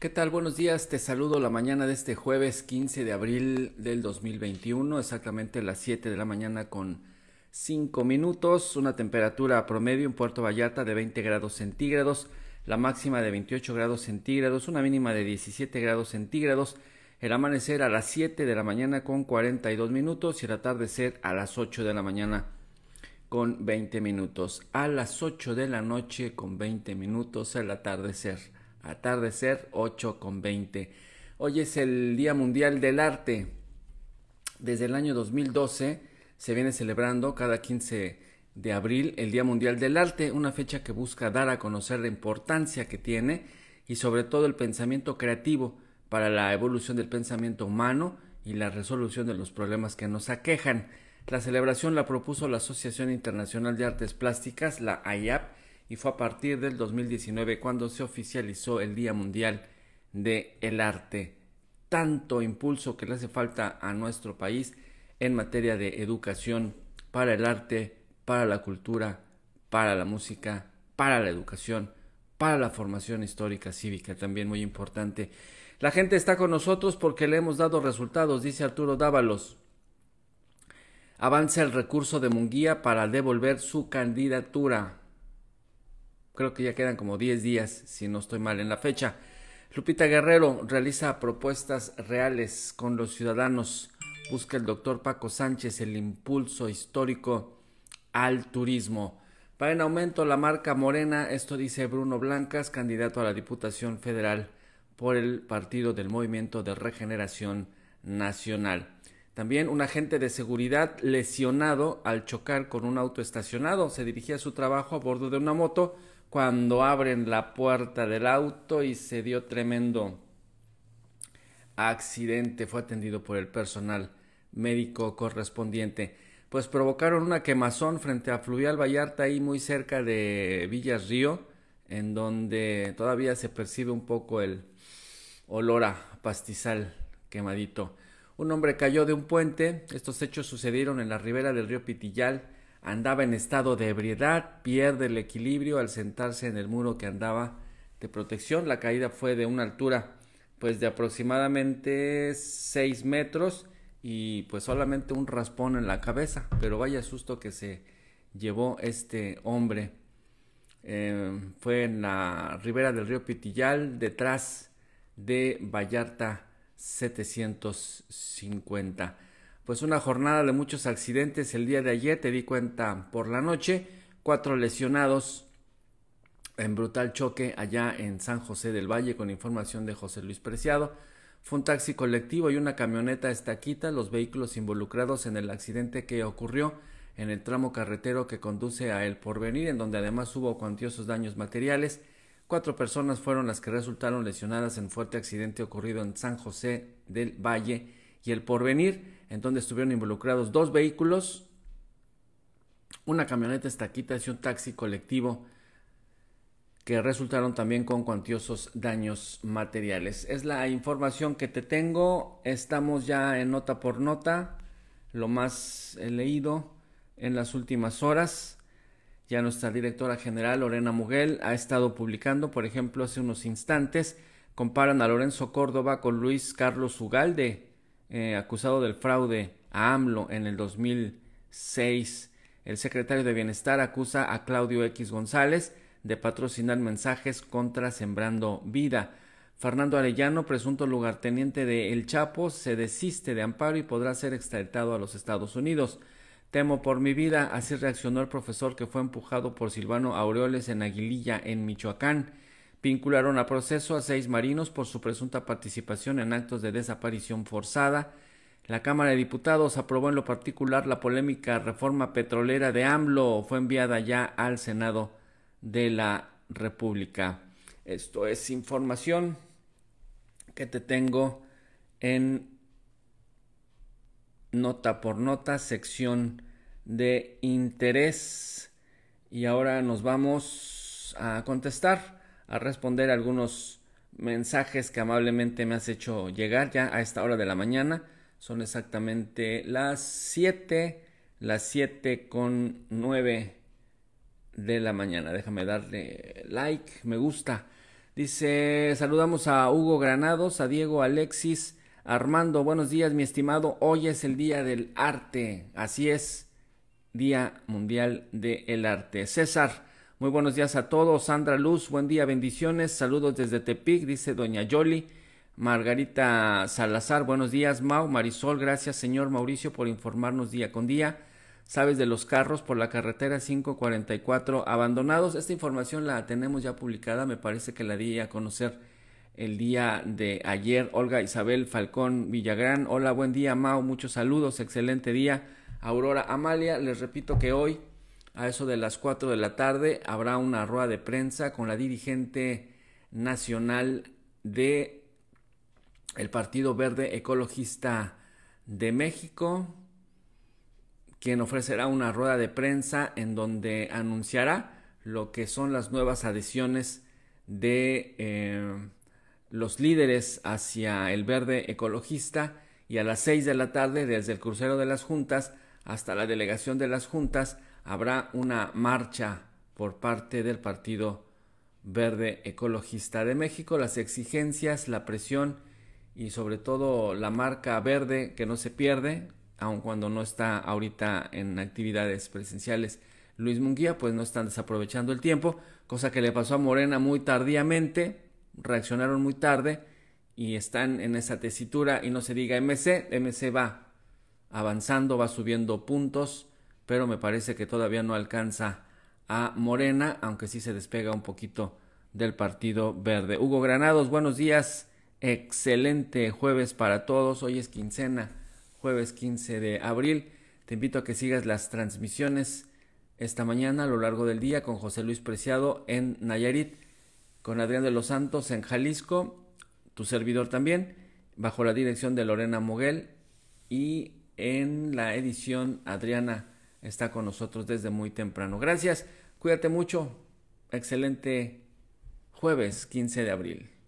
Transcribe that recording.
¿Qué tal? Buenos días, te saludo la mañana de este jueves 15 de abril del 2021, exactamente a las 7 de la mañana con 5 minutos, una temperatura promedio en Puerto Vallarta de 20 grados centígrados, la máxima de 28 grados centígrados, una mínima de 17 grados centígrados, el amanecer a las 7 de la mañana con 42 minutos y el atardecer a las 8 de la mañana con 20 minutos, a las 8 de la noche con 20 minutos el atardecer atardecer 8 con 20. Hoy es el Día Mundial del Arte. Desde el año 2012 se viene celebrando cada 15 de abril el Día Mundial del Arte, una fecha que busca dar a conocer la importancia que tiene y sobre todo el pensamiento creativo para la evolución del pensamiento humano y la resolución de los problemas que nos aquejan. La celebración la propuso la Asociación Internacional de Artes Plásticas, la IAP y fue a partir del 2019 cuando se oficializó el Día Mundial del Arte. Tanto impulso que le hace falta a nuestro país en materia de educación para el arte, para la cultura, para la música, para la educación, para la formación histórica cívica, también muy importante. La gente está con nosotros porque le hemos dado resultados, dice Arturo Dávalos. Avanza el recurso de Munguía para devolver su candidatura creo que ya quedan como 10 días, si no estoy mal en la fecha. Lupita Guerrero realiza propuestas reales con los ciudadanos. Busca el doctor Paco Sánchez el impulso histórico al turismo. Va en aumento la marca Morena, esto dice Bruno Blancas, candidato a la Diputación Federal por el Partido del Movimiento de Regeneración Nacional. También un agente de seguridad lesionado al chocar con un auto estacionado. Se dirigía a su trabajo a bordo de una moto cuando abren la puerta del auto y se dio tremendo accidente. Fue atendido por el personal médico correspondiente. Pues provocaron una quemazón frente a Fluvial Vallarta, ahí muy cerca de Villas Río, en donde todavía se percibe un poco el olor a pastizal quemadito. Un hombre cayó de un puente. Estos hechos sucedieron en la ribera del río Pitillal andaba en estado de ebriedad, pierde el equilibrio al sentarse en el muro que andaba de protección. La caída fue de una altura pues de aproximadamente 6 metros y pues solamente un raspón en la cabeza, pero vaya susto que se llevó este hombre. Em, fue en la ribera del río Pitillal, detrás de Vallarta 750 pues una jornada de muchos accidentes el día de ayer, te di cuenta por la noche, cuatro lesionados en brutal choque allá en San José del Valle con información de José Luis Preciado. Fue un taxi colectivo y una camioneta estaquita los vehículos involucrados en el accidente que ocurrió en el tramo carretero que conduce a El Porvenir, en donde además hubo cuantiosos daños materiales. Cuatro personas fueron las que resultaron lesionadas en fuerte accidente ocurrido en San José del Valle y El Porvenir en donde estuvieron involucrados dos vehículos, una camioneta estaquita y un taxi colectivo que resultaron también con cuantiosos daños materiales. Es la información que te tengo. Estamos ya en nota por nota, lo más he eh, leído en las últimas horas. Ya nuestra directora general Lorena Muguel ha estado publicando, por ejemplo, hace unos instantes, comparan a Lorenzo Córdoba con Luis Carlos Ugalde, eh, acusado del fraude a AMLO en el 2006. El secretario de Bienestar acusa a Claudio X González de patrocinar mensajes contra Sembrando Vida. Fernando Arellano, presunto lugarteniente de El Chapo, se desiste de amparo y podrá ser extraditado a los Estados Unidos. Temo por mi vida, así reaccionó el profesor que fue empujado por Silvano Aureoles en Aguililla, en Michoacán vincularon a proceso a seis marinos por su presunta participación en actos de desaparición forzada. La Cámara de Diputados aprobó en lo particular la polémica reforma petrolera de AMLO, fue enviada ya al Senado de la República. Esto es información que te tengo en nota por nota, sección de interés. Y ahora nos vamos a contestar a responder algunos mensajes que amablemente me has hecho llegar ya a esta hora de la mañana. Son exactamente las 7, las 7 con 9 de la mañana. Déjame darle like, me gusta. Dice, saludamos a Hugo Granados, a Diego Alexis, Armando, buenos días mi estimado. Hoy es el Día del Arte. Así es, Día Mundial del el Arte. César, muy buenos días a todos. Sandra Luz, buen día, bendiciones. Saludos desde Tepic, dice doña Yoli. Margarita Salazar, buenos días. Mau, Marisol, gracias señor Mauricio por informarnos día con día. Sabes de los carros por la carretera 544 abandonados. Esta información la tenemos ya publicada, me parece que la di a conocer el día de ayer. Olga Isabel Falcón Villagrán, hola, buen día Mau, muchos saludos, excelente día. Aurora Amalia, les repito que hoy a eso de las 4 de la tarde habrá una rueda de prensa con la dirigente nacional de el Partido Verde Ecologista de México, quien ofrecerá una rueda de prensa en donde anunciará lo que son las nuevas adiciones de eh, los líderes hacia el verde ecologista y a las 6 de la tarde desde el crucero de las juntas hasta la delegación de las juntas habrá una marcha por parte del Partido Verde Ecologista de México. Las exigencias, la presión y sobre todo la marca verde que no se pierde, aun cuando no está ahorita en actividades presenciales. Luis Munguía, pues no están desaprovechando el tiempo, cosa que le pasó a Morena muy tardíamente, reaccionaron muy tarde y están en esa tesitura y no se diga MC, MC va avanzando, va subiendo puntos, pero me parece que todavía no alcanza a Morena, aunque sí se despega un poquito del Partido Verde. Hugo Granados, buenos días. Excelente jueves para todos. Hoy es quincena, jueves 15 de abril. Te invito a que sigas las transmisiones esta mañana a lo largo del día con José Luis Preciado en Nayarit, con Adrián de los Santos en Jalisco, tu servidor también, bajo la dirección de Lorena Moguel y en la edición Adriana está con nosotros desde muy temprano. Gracias, cuídate mucho, excelente jueves 15 de abril.